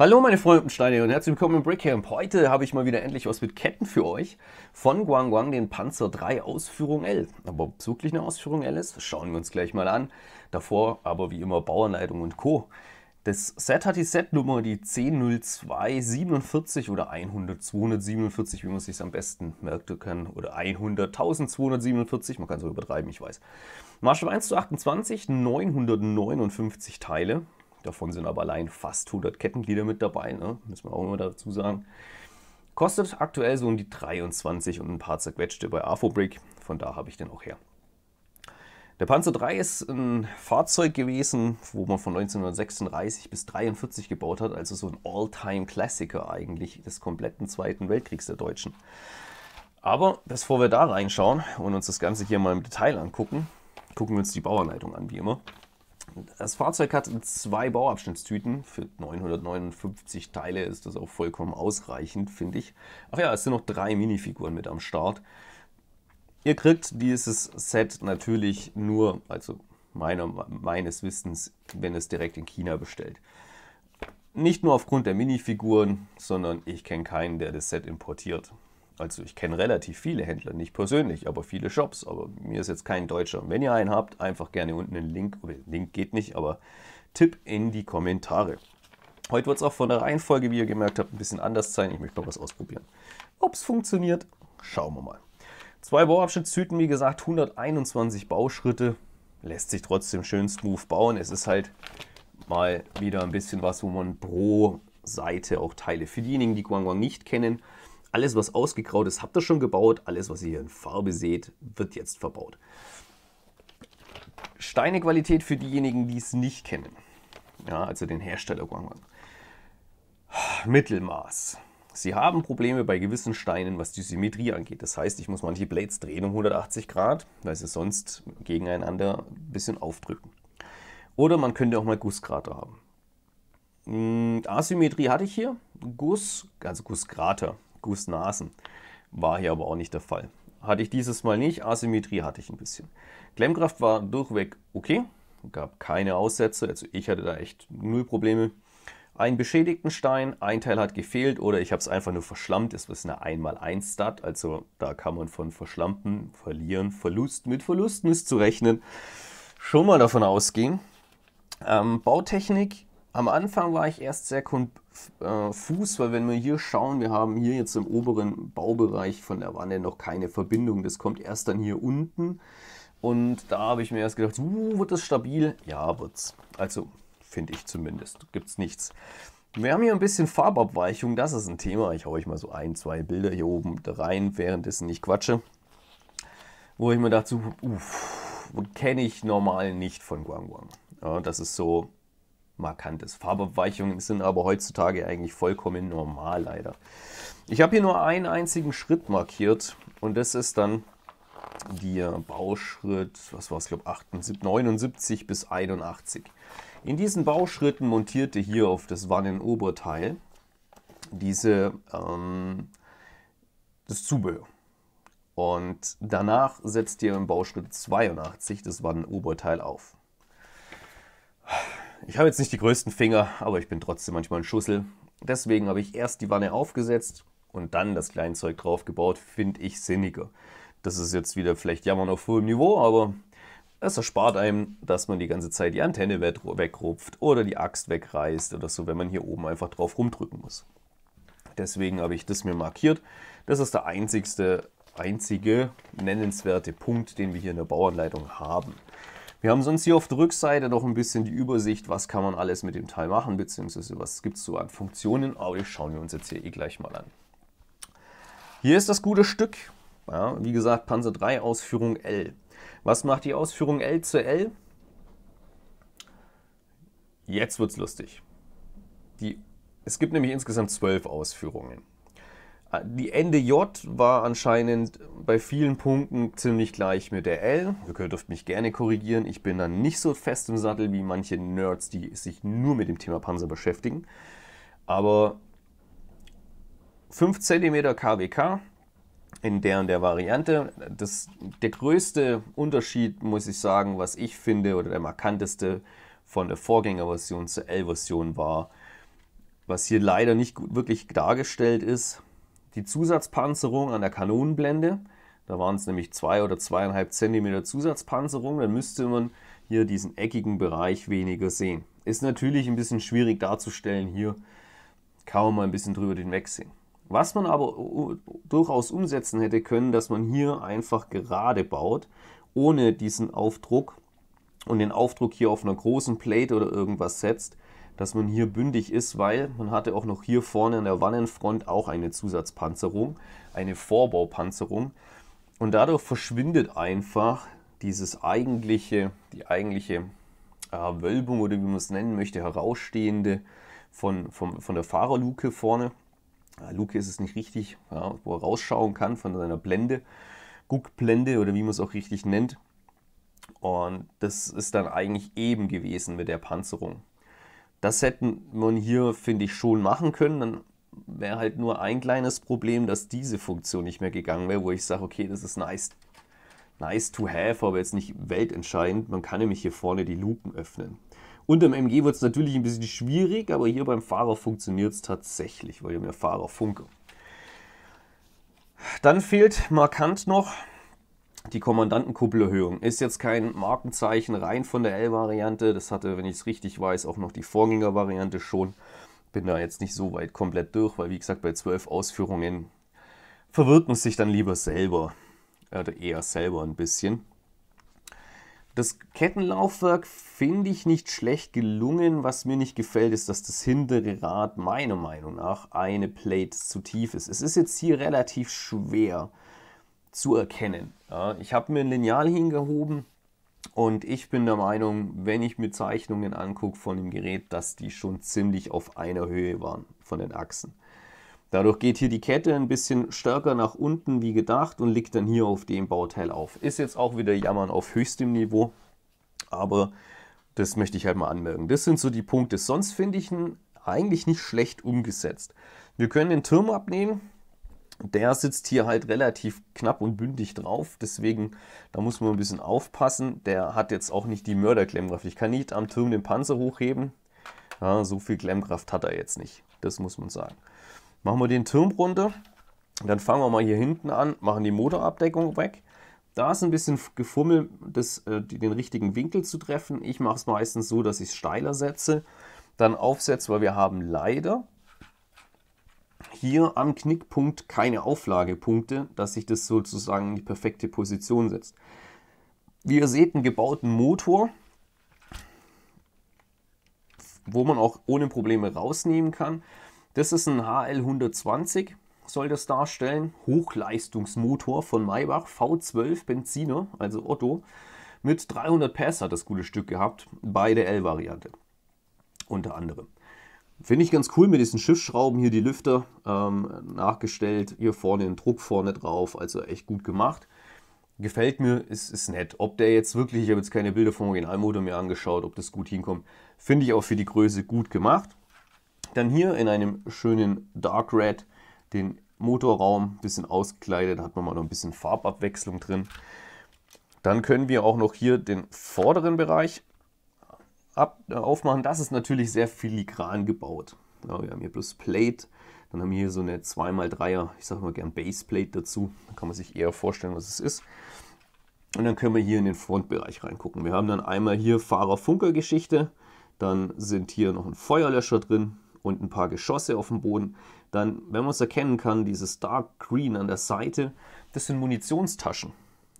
Hallo meine Freunde und Steine und herzlich willkommen im Brickcamp. Heute habe ich mal wieder endlich was mit Ketten für euch von Guangguang, den Panzer 3 Ausführung L. Aber ob es wirklich eine Ausführung L ist, schauen wir uns gleich mal an. Davor aber wie immer Bauernleitung und Co. Das Set hat die Setnummer die 100247 oder 100247, wie man es sich am besten merken kann, oder 100247, man kann es auch übertreiben, ich weiß. Maßstab 1 zu 28, 959 Teile, Davon sind aber allein fast 100 Kettenglieder mit dabei, ne? muss man auch immer dazu sagen. Kostet aktuell so um die 23 und ein paar zerquetschte bei Afrobrick, von da habe ich den auch her. Der Panzer 3 ist ein Fahrzeug gewesen, wo man von 1936 bis 1943 gebaut hat, also so ein All-Time-Klassiker eigentlich des kompletten Zweiten Weltkriegs der Deutschen. Aber bevor wir da reinschauen und uns das Ganze hier mal im Detail angucken, gucken wir uns die Bauanleitung an, wie immer. Das Fahrzeug hat zwei Bauabschnittstüten. Für 959 Teile ist das auch vollkommen ausreichend, finde ich. Ach ja, es sind noch drei Minifiguren mit am Start. Ihr kriegt dieses Set natürlich nur, also meiner, meines Wissens, wenn es direkt in China bestellt. Nicht nur aufgrund der Minifiguren, sondern ich kenne keinen, der das Set importiert. Also ich kenne relativ viele Händler, nicht persönlich, aber viele Shops, aber mir ist jetzt kein Deutscher. Wenn ihr einen habt, einfach gerne unten einen Link, Link geht nicht, aber Tipp in die Kommentare. Heute wird es auch von der Reihenfolge, wie ihr gemerkt habt, ein bisschen anders sein. Ich möchte mal was ausprobieren. Ob es funktioniert, schauen wir mal. Zwei Bauabschnittshüten, wie gesagt, 121 Bauschritte. Lässt sich trotzdem schön smooth bauen. Es ist halt mal wieder ein bisschen was, wo man pro Seite auch Teile. Für diejenigen, die Guangguang nicht kennen, alles, was ausgegraut ist, habt ihr schon gebaut. Alles, was ihr hier in Farbe seht, wird jetzt verbaut. Steinequalität für diejenigen, die es nicht kennen. Ja, also den Hersteller Guangwang. Mittelmaß. Sie haben Probleme bei gewissen Steinen, was die Symmetrie angeht. Das heißt, ich muss manche Blades drehen um 180 Grad, weil sie sonst gegeneinander ein bisschen aufdrücken. Oder man könnte auch mal Gusskrater haben. Hm, Asymmetrie hatte ich hier. Guss, also Gusskrater. Gussnasen. War hier aber auch nicht der Fall. Hatte ich dieses Mal nicht, Asymmetrie hatte ich ein bisschen. Klemmkraft war durchweg okay, gab keine Aussätze, also ich hatte da echt null Probleme. Einen beschädigten Stein, ein Teil hat gefehlt oder ich habe es einfach nur verschlammt. Es ist eine 1x1-Stat, also da kann man von verschlampen, verlieren, Verlust, mit Verlusten ist zu rechnen, schon mal davon ausgehen. Ähm, Bautechnik, am Anfang war ich erst sehr äh, Fuß, weil wenn wir hier schauen, wir haben hier jetzt im oberen Baubereich von der Wanne noch keine Verbindung. Das kommt erst dann hier unten. Und da habe ich mir erst gedacht, uh, wird das stabil? Ja, wird's. Also finde ich zumindest. Gibt es nichts. Wir haben hier ein bisschen Farbabweichung, das ist ein Thema. Ich haue euch mal so ein, zwei Bilder hier oben rein, währenddessen ich quatsche. Wo ich mir dachte, uff, kenne ich normal nicht von Guangguang. Ja, das ist so markant Farbabweichungen sind aber heutzutage eigentlich vollkommen normal, leider. Ich habe hier nur einen einzigen Schritt markiert und das ist dann der Bauschritt, was war es, glaube ich, 79 bis 81. In diesen Bauschritten montierte hier auf das Wannenoberteil diese, ähm, das Zubehör. Und danach setzt ihr im Bauschritt 82 das Wannenoberteil auf. Ich habe jetzt nicht die größten Finger, aber ich bin trotzdem manchmal ein Schussel. Deswegen habe ich erst die Wanne aufgesetzt und dann das Kleinzeug draufgebaut, finde ich sinniger. Das ist jetzt wieder vielleicht jammern auf hohem Niveau, aber es erspart einem, dass man die ganze Zeit die Antenne wegrupft oder die Axt wegreißt oder so, wenn man hier oben einfach drauf rumdrücken muss. Deswegen habe ich das mir markiert. Das ist der einzigste, einzige nennenswerte Punkt, den wir hier in der Bauanleitung haben. Wir haben sonst hier auf der Rückseite noch ein bisschen die Übersicht, was kann man alles mit dem Teil machen, beziehungsweise was gibt es so an Funktionen, aber die schauen wir uns jetzt hier eh gleich mal an. Hier ist das gute Stück, ja, wie gesagt Panzer 3 Ausführung L. Was macht die Ausführung L zu L? Jetzt wird es lustig. Die, es gibt nämlich insgesamt zwölf Ausführungen. Die NDJ war anscheinend bei vielen Punkten ziemlich gleich mit der L. Ihr dürft mich gerne korrigieren. Ich bin dann nicht so fest im Sattel wie manche Nerds, die sich nur mit dem Thema Panzer beschäftigen. Aber 5 cm KWK in der und der Variante. Das, der größte Unterschied, muss ich sagen, was ich finde, oder der markanteste von der Vorgängerversion zur L-Version war, was hier leider nicht gut, wirklich dargestellt ist, die Zusatzpanzerung an der Kanonenblende. Da waren es nämlich zwei oder zweieinhalb Zentimeter Zusatzpanzerung. Dann müsste man hier diesen eckigen Bereich weniger sehen. Ist natürlich ein bisschen schwierig darzustellen hier. Kann man mal ein bisschen drüber hinwegsehen. Was man aber durchaus umsetzen hätte können, dass man hier einfach gerade baut, ohne diesen Aufdruck und den Aufdruck hier auf einer großen Plate oder irgendwas setzt, dass man hier bündig ist, weil man hatte auch noch hier vorne an der Wannenfront auch eine Zusatzpanzerung, eine Vorbaupanzerung. Und dadurch verschwindet einfach dieses eigentliche, die eigentliche äh, Wölbung oder wie man es nennen möchte, herausstehende von, von, von der Fahrerluke vorne. Äh, Luke ist es nicht richtig, ja, wo er rausschauen kann von seiner Blende, Guckblende oder wie man es auch richtig nennt. Und das ist dann eigentlich eben gewesen mit der Panzerung. Das hätten man hier, finde ich, schon machen können. Dann wäre halt nur ein kleines Problem, dass diese Funktion nicht mehr gegangen wäre, wo ich sage, okay, das ist nice, nice to have, aber jetzt nicht weltentscheidend. Man kann nämlich hier vorne die Lupen öffnen. Unterm MG wird es natürlich ein bisschen schwierig, aber hier beim Fahrer funktioniert es tatsächlich, weil wir haben ja Fahrerfunke. Dann fehlt markant noch die Kommandantenkuppelerhöhung ist jetzt kein Markenzeichen rein von der L-Variante. Das hatte, wenn ich es richtig weiß, auch noch die Vorgängervariante schon. Bin da jetzt nicht so weit komplett durch, weil wie gesagt, bei zwölf Ausführungen verwirrt man sich dann lieber selber. Oder eher selber ein bisschen. Das Kettenlaufwerk finde ich nicht schlecht gelungen. Was mir nicht gefällt, ist, dass das hintere Rad meiner Meinung nach eine Plate zu tief ist. Es ist jetzt hier relativ schwer zu erkennen. Ja, ich habe mir ein Lineal hingehoben und ich bin der Meinung, wenn ich mir Zeichnungen angucke von dem Gerät, dass die schon ziemlich auf einer Höhe waren von den Achsen. Dadurch geht hier die Kette ein bisschen stärker nach unten wie gedacht und liegt dann hier auf dem Bauteil auf. Ist jetzt auch wieder Jammern auf höchstem Niveau, aber das möchte ich halt mal anmerken. Das sind so die Punkte. Sonst finde ich ihn eigentlich nicht schlecht umgesetzt. Wir können den Turm abnehmen, der sitzt hier halt relativ knapp und bündig drauf, deswegen da muss man ein bisschen aufpassen. Der hat jetzt auch nicht die Mörderklemmkraft. Ich kann nicht am Turm den Panzer hochheben. Ja, so viel Klemmkraft hat er jetzt nicht. Das muss man sagen. Machen wir den Turm runter. Dann fangen wir mal hier hinten an, machen die Motorabdeckung weg. Da ist ein bisschen Gefummel, das, äh, den richtigen Winkel zu treffen. Ich mache es meistens so, dass ich es steiler setze. Dann aufsetze, weil wir haben leider hier am Knickpunkt keine Auflagepunkte, dass sich das sozusagen in die perfekte Position setzt. Wie ihr seht, einen gebauten Motor, wo man auch ohne Probleme rausnehmen kann. Das ist ein HL120, soll das darstellen. Hochleistungsmotor von Maybach, V12 Benziner, also Otto. Mit 300 PS hat das gute Stück gehabt, bei der L-Variante unter anderem. Finde ich ganz cool mit diesen Schiffsschrauben hier die Lüfter ähm, nachgestellt. Hier vorne den Druck vorne drauf, also echt gut gemacht. Gefällt mir, ist, ist nett. Ob der jetzt wirklich, ich habe jetzt keine Bilder vom Originalmotor mir angeschaut, ob das gut hinkommt, finde ich auch für die Größe gut gemacht. Dann hier in einem schönen Dark Red den Motorraum ein bisschen ausgekleidet, hat man mal noch ein bisschen Farbabwechslung drin. Dann können wir auch noch hier den vorderen Bereich ab, äh, aufmachen, das ist natürlich sehr filigran gebaut. Ja, wir haben hier plus Plate, dann haben wir hier so eine 2x3er, ich sage mal gern Baseplate dazu, da kann man sich eher vorstellen, was es ist. Und dann können wir hier in den Frontbereich reingucken. Wir haben dann einmal hier Fahrer-Funker-Geschichte, dann sind hier noch ein Feuerlöscher drin und ein paar Geschosse auf dem Boden. Dann, wenn man es erkennen kann, dieses Dark Green an der Seite, das sind Munitionstaschen.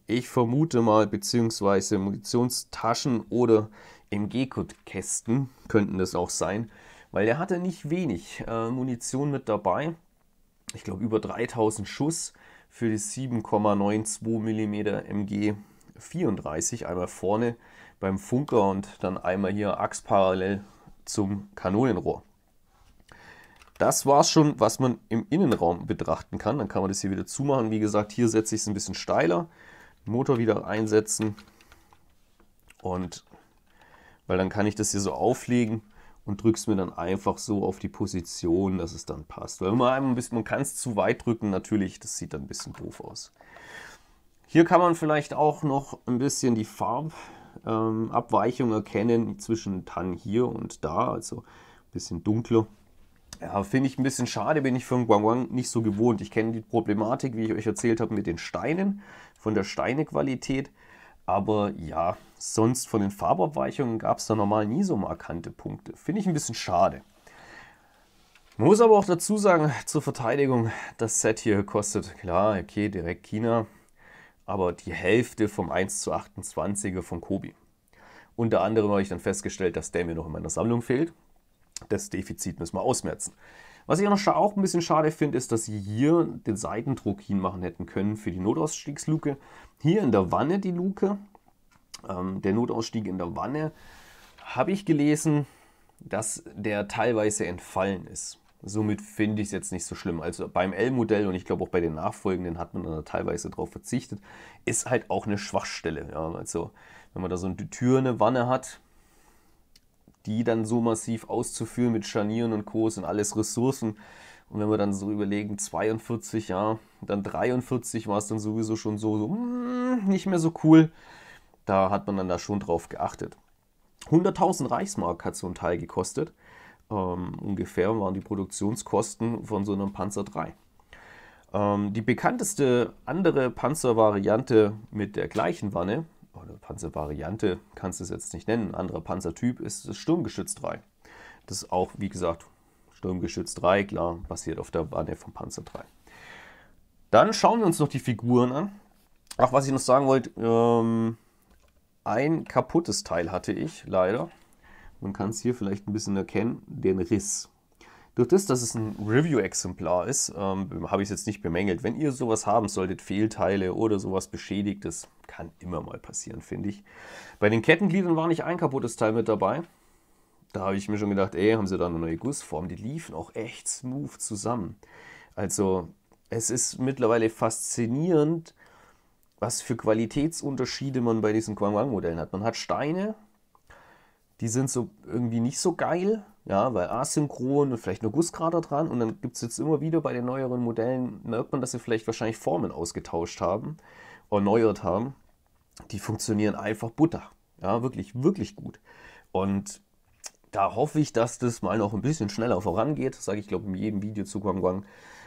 Ich vermute mal, beziehungsweise Munitionstaschen oder MG-Kästen könnten das auch sein, weil der hatte nicht wenig äh, Munition mit dabei. Ich glaube über 3000 Schuss für die 7,92 mm MG 34, einmal vorne beim Funker und dann einmal hier achsparallel zum Kanonenrohr. Das war es schon, was man im Innenraum betrachten kann. Dann kann man das hier wieder zumachen. Wie gesagt, hier setze ich es ein bisschen steiler. Motor wieder einsetzen. Und weil dann kann ich das hier so auflegen und drücke es mir dann einfach so auf die Position, dass es dann passt. Weil man, man kann es zu weit drücken, natürlich, das sieht dann ein bisschen doof aus. Hier kann man vielleicht auch noch ein bisschen die Farbabweichung ähm, erkennen zwischen Tan hier und da, also ein bisschen dunkler. Ja, finde ich ein bisschen schade, bin ich von Guangguang nicht so gewohnt. Ich kenne die Problematik, wie ich euch erzählt habe, mit den Steinen, von der Steinequalität. qualität aber ja, sonst von den Farbabweichungen gab es da normal nie so markante Punkte. Finde ich ein bisschen schade. Man muss aber auch dazu sagen, zur Verteidigung, das Set hier kostet, klar, okay, direkt China, aber die Hälfte vom 1 zu 28er von Kobi. Unter anderem habe ich dann festgestellt, dass der mir noch in meiner Sammlung fehlt. Das Defizit müssen wir ausmerzen. Was ich auch, noch, auch ein bisschen schade finde, ist, dass sie hier den Seitendruck hinmachen hätten können für die Notausstiegsluke. Hier in der Wanne die Luke, ähm, der Notausstieg in der Wanne, habe ich gelesen, dass der teilweise entfallen ist. Somit finde ich es jetzt nicht so schlimm. Also beim L-Modell und ich glaube auch bei den nachfolgenden hat man da teilweise darauf verzichtet, ist halt auch eine Schwachstelle. Ja, also wenn man da so eine Tür, eine Wanne hat, die dann so massiv auszuführen mit Scharnieren und Co. sind alles Ressourcen. Und wenn wir dann so überlegen, 42, ja, dann 43 war es dann sowieso schon so, so hm, nicht mehr so cool. Da hat man dann da schon drauf geachtet. 100.000 Reichsmark hat so ein Teil gekostet. Ähm, ungefähr waren die Produktionskosten von so einem Panzer 3. Ähm, die bekannteste andere Panzervariante mit der gleichen Wanne oder Panzervariante kannst du es jetzt nicht nennen, ein anderer Panzertyp ist das Sturmgeschütz 3. Das ist auch, wie gesagt, Sturmgeschütz 3, klar, basiert auf der Bande vom Panzer 3. Dann schauen wir uns noch die Figuren an. Ach, was ich noch sagen wollte, ähm, ein kaputtes Teil hatte ich, leider. Man kann es hier vielleicht ein bisschen erkennen, den Riss. Durch das, dass es ein Review-Exemplar ist, ähm, habe ich es jetzt nicht bemängelt. Wenn ihr sowas haben solltet, Fehlteile oder sowas Beschädigtes, kann immer mal passieren, finde ich. Bei den Kettengliedern war nicht ein kaputtes Teil mit dabei. Da habe ich mir schon gedacht, ey, haben sie da eine neue Gussform? Die liefen auch echt smooth zusammen. Also, es ist mittlerweile faszinierend, was für Qualitätsunterschiede man bei diesen quang wang modellen hat. Man hat Steine, die sind so irgendwie nicht so geil, ja, weil asynchron und vielleicht nur Gusskrater dran. Und dann gibt es jetzt immer wieder bei den neueren Modellen, merkt man, dass sie vielleicht wahrscheinlich Formen ausgetauscht haben erneuert haben, die funktionieren einfach Butter. Ja, wirklich, wirklich gut. Und da hoffe ich, dass das mal noch ein bisschen schneller vorangeht. Das sage ich, glaube in jedem Video zu Guangguang,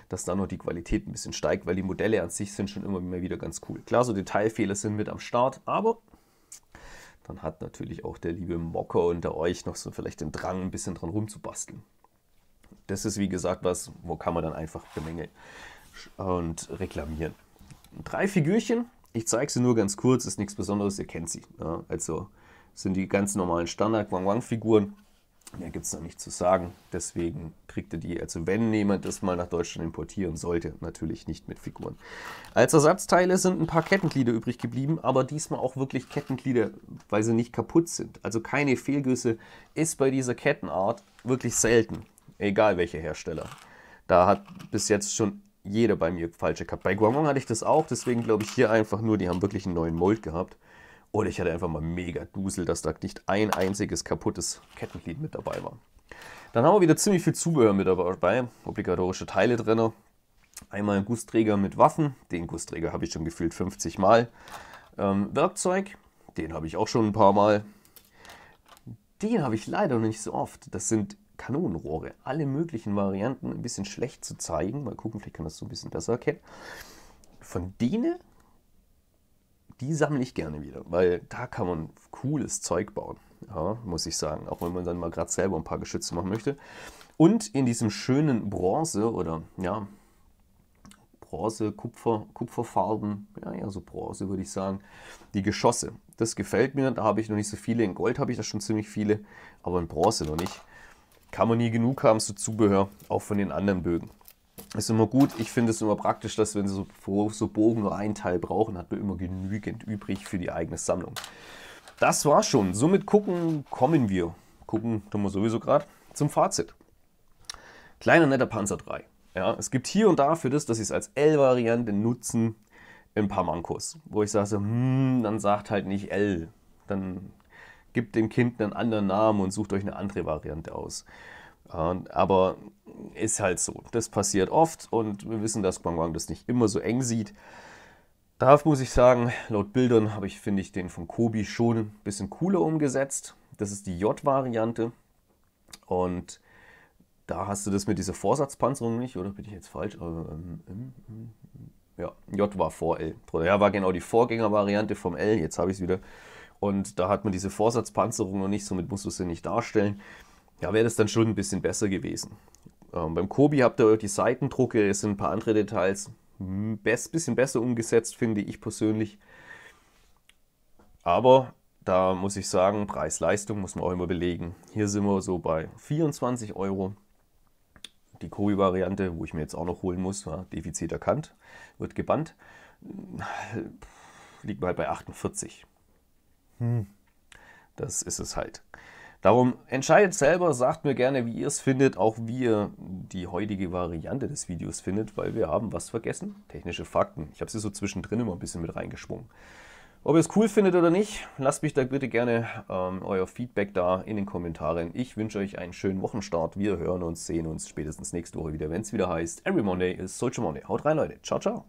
dass da noch die Qualität ein bisschen steigt, weil die Modelle an sich sind schon immer wieder ganz cool. Klar, so Detailfehler sind mit am Start, aber dann hat natürlich auch der liebe Mocker unter euch noch so vielleicht den Drang, ein bisschen dran rumzubasteln. Das ist, wie gesagt, was, wo kann man dann einfach bemängeln und reklamieren drei Figürchen. Ich zeige sie nur ganz kurz, ist nichts Besonderes, ihr kennt sie. Ja, also sind die ganz normalen standard wang wang figuren Mehr gibt es noch nicht zu sagen. Deswegen kriegt ihr die, also wenn jemand das mal nach Deutschland importieren sollte, natürlich nicht mit Figuren. Als Ersatzteile sind ein paar Kettenglieder übrig geblieben, aber diesmal auch wirklich Kettenglieder, weil sie nicht kaputt sind. Also keine Fehlgüsse ist bei dieser Kettenart wirklich selten, egal welcher Hersteller. Da hat bis jetzt schon jeder bei mir falsche gehabt. Bei Guangdong hatte ich das auch, deswegen glaube ich hier einfach nur, die haben wirklich einen neuen Mold gehabt. Oder ich hatte einfach mal mega Dusel, dass da nicht ein einziges kaputtes Kettenglied mit dabei war. Dann haben wir wieder ziemlich viel Zubehör mit dabei, obligatorische Teile drin. Einmal ein Gussträger mit Waffen, den Gussträger habe ich schon gefühlt 50 Mal. Ähm, Werkzeug, den habe ich auch schon ein paar Mal. Den habe ich leider noch nicht so oft. Das sind Kanonenrohre, alle möglichen Varianten, ein bisschen schlecht zu zeigen. Mal gucken, vielleicht kann das so ein bisschen besser erkennen. Von denen, die sammle ich gerne wieder, weil da kann man cooles Zeug bauen, ja, muss ich sagen. Auch wenn man dann mal gerade selber ein paar Geschütze machen möchte. Und in diesem schönen Bronze oder ja, Bronze, Kupfer, Kupferfarben, ja, ja, so Bronze würde ich sagen. Die Geschosse, das gefällt mir, da habe ich noch nicht so viele. In Gold habe ich da schon ziemlich viele, aber in Bronze noch nicht kann man nie genug haben, so Zubehör, auch von den anderen Bögen. Ist immer gut. Ich finde es immer praktisch, dass wenn Sie so, so Bogen oder ein Teil brauchen, hat man immer genügend übrig für die eigene Sammlung. Das war's schon. Somit gucken, kommen wir. Gucken tun wir sowieso gerade zum Fazit. Kleiner netter Panzer 3. Ja, es gibt hier und da für das, dass Sie es als L-Variante nutzen, ein paar Mankos, wo ich sage, hm, dann sagt halt nicht L, dann gebt dem Kind einen anderen Namen und sucht euch eine andere Variante aus. Aber ist halt so. Das passiert oft und wir wissen, dass Guangguang das nicht immer so eng sieht. Darauf muss ich sagen, laut Bildern habe ich, finde ich, den von Kobi schon ein bisschen cooler umgesetzt. Das ist die J-Variante. Und da hast du das mit dieser Vorsatzpanzerung nicht, oder bin ich jetzt falsch? Ähm, ähm, ähm, ja, J war vor L. Ja, war genau die Vorgängervariante vom L. Jetzt habe ich es wieder. Und da hat man diese Vorsatzpanzerung noch nicht, somit musst du sie nicht darstellen. Ja, wäre das dann schon ein bisschen besser gewesen. Ähm, beim Kobi habt ihr die Seitendrucke, es sind ein paar andere Details. Ein bisschen besser umgesetzt, finde ich persönlich. Aber da muss ich sagen, Preis-Leistung muss man auch immer belegen. Hier sind wir so bei 24 Euro. Die Kobi-Variante, wo ich mir jetzt auch noch holen muss, war Defizit erkannt, wird gebannt, liegt mal bei 48. Hm. Das ist es halt. Darum entscheidet selber, sagt mir gerne, wie ihr es findet, auch wie ihr die heutige Variante des Videos findet, weil wir haben was vergessen. Technische Fakten. Ich habe sie so zwischendrin immer ein bisschen mit reingeschwungen. Ob ihr es cool findet oder nicht, lasst mich da bitte gerne ähm, euer Feedback da in den Kommentaren. Ich wünsche euch einen schönen Wochenstart. Wir hören uns, sehen uns spätestens nächste Woche wieder, wenn es wieder heißt, Every Monday is Social Monday. Haut rein, Leute. Ciao, ciao.